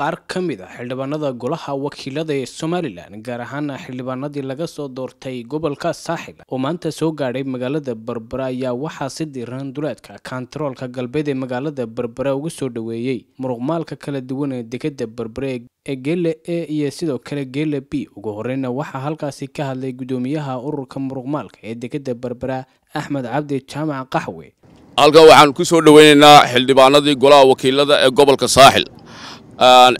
qaar ka mid a ah xildhibaanada golaha wakiilada ee somalilan gaar ahaana xildhibaanadii laga soo doortay gobolka saaxil oo maanta soo gaadhay magaalada berbera ayaa waxaa si diran duleedka kantaroolka galbeed ee magaalada berbera uga soo dhoweeyey muruqmaalka kala duwan ee dekada berbere ee geela e iyo sidoo kale geela b ugu horeyna waxaa halkaasi ka hadlay guddoomiyaha ururka muruqmaalka ee dekada berbera axmed cabdi jaamac qaxwe halkan waxaan ku soo dhoweyneynaa xildhibaanadii golaha wakiilada ee gobolka saaxil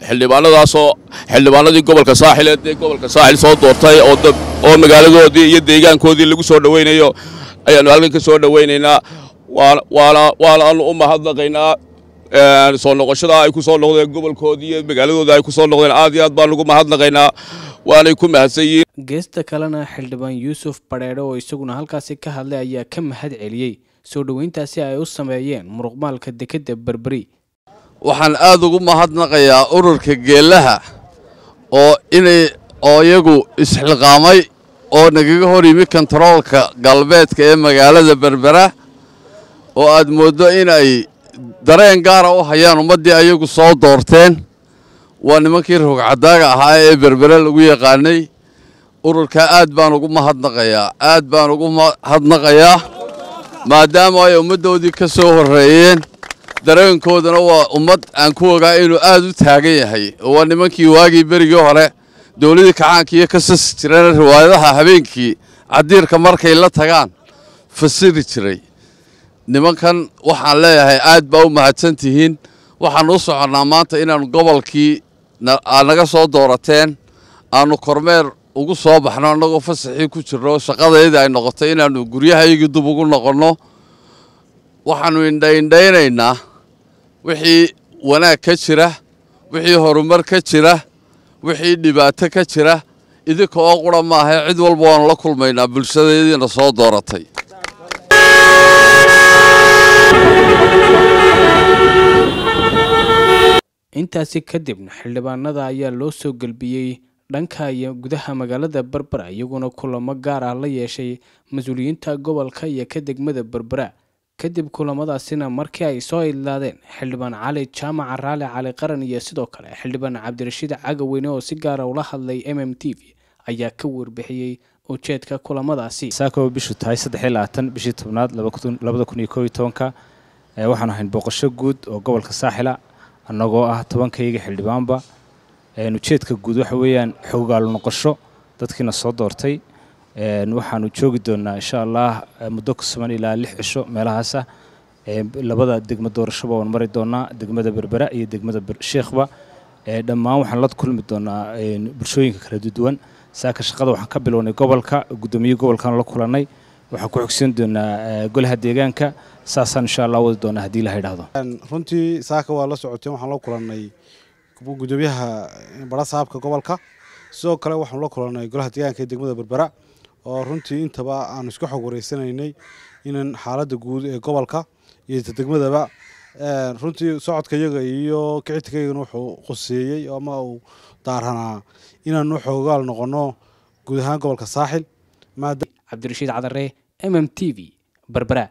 xildhibaanadaasoo xildhibaanadii gobolka saaxil ee gobolka saaxil soo doortay oo magaaladoodii iyo deegaankoodii lagu soo dhowaynayo ayaanu halkan ka soo dhowaynaynaa waanaannu u mahadnaqaynaa soo noqoshada ay ku soo noqdeen gobolkoodii iyo magaaladooda ay ku soo noqdeen aad iyo aad baanugu mahadnaqaynaa waanay ku mahadsan yihiin geesta kalena xildhibaan yuusuf badheedhe oo isaguna halkaasi ka hadlay ayaa ka mahad celiyey soo dhoweyntaasi ay u sameeyeen muruqmaalka dekedda berberi waxaan aad ugu mahadnaqayaa ururka geelaha oo inay oo iyagu isxilqaamay oo nagaga hor yimi kontaroolka galbeedka ee magaalada berbera oo aad mooddo inay dareen gaara ah u hayaan ummaddii ayagu soo doorteen waa nimankii rogcadaaga ahaa ee berbera lagu yaqaanay ururkaa aad baan ugu mahadnaqayaa aad baan ugu mahadnaqayaa maadaama ay ummaddoodii ka soo horreeyeen dareenkoodana waa ummad aan ku ogaa inuu aad u taagan yahay oo waa nimankii waagii berigii hore dowladii kacaankiiyo ka sasi jireen riwaayadaha habeenkii cadiirka markay la tagaan fasiri jiray nimankan waxaan leeyahay aad baa u mahadsan tihiin waxaan u soconnaa maanta inaannu gobolkii aad naga soo doorateen aanu kormeer ugu soo baxno annagoo fasaxii ku jirno shaqadayda ay noqotay inaanu guryahayagii dub ugu noqonno waxaanu indhaindhaynaynaa wixii wanaag ka jira wixii horumar ka jira wixii dhibaato ka jira idinka oo qura maaha cid walba waannu la kulmaynaa bulshadeediina soo dooratay intaasi kadibna xildhibaanada ayaa loo soo gelbiyey dhanka iyo gudaha magaalada berbera iyaguna kulamo gaar ah la yeeshay mas-uuliyiinta gobolka iyo ka degmada berbera kadib kulamadaasina markii ay soo idlaadeen xildhibaan cali jaamaca raali cali qaran iyo sidoo kale xildhibaan cabdirashiid cagaweyne oo si gaara ah ula hadlay m m t v ayaa ka warbixiyey ujeedka kulamadaasi saako bishu tahay saddexi labaatan bishii tobnaad labada kun iyo kooiy tobanka waxaanu ahayn booqasho guud oo gobolka saaxila annagoo ah tobankayga xildhibaanba ujeedka guud waxa weeyaan noqosho dadkiina soo doortay waxaanu joogi doonaa insha allah muddo ku sugan ilaa lix cisho meelahaasa labada degmo doorashaba waan mari doonaa degmada berbera iyo degmada sheekhba dhammaan waxaan la kulmi doonaa bulshooyinka kala duwan saaka shaqada waxaan ka bilownay gobolka gudoomiye gobolkaan la kulanay waxaan ku xogsiin doonaa golaha deegaanka saasaan insha allah wadi doonaa haddii la yidhaahdo runtii saaka waa la socoteen waxaan la kulanay gudoomiyaha barasaabka gobolka sidoo kale waxaanu la kulanay golaha deegaanka ee degmada berbera oo runtii intaba aanu isku xog wareysanaynay inaan xaaladda guud ee gobolka iyo degmadaba runtii socodkayaga iyo kicitikaygana wuxuu qoseeyey ama uu daaranaa inaanu xoogaal noqono guud ahaan gobolka saaxil cabdirashiid cadare m m t v berbera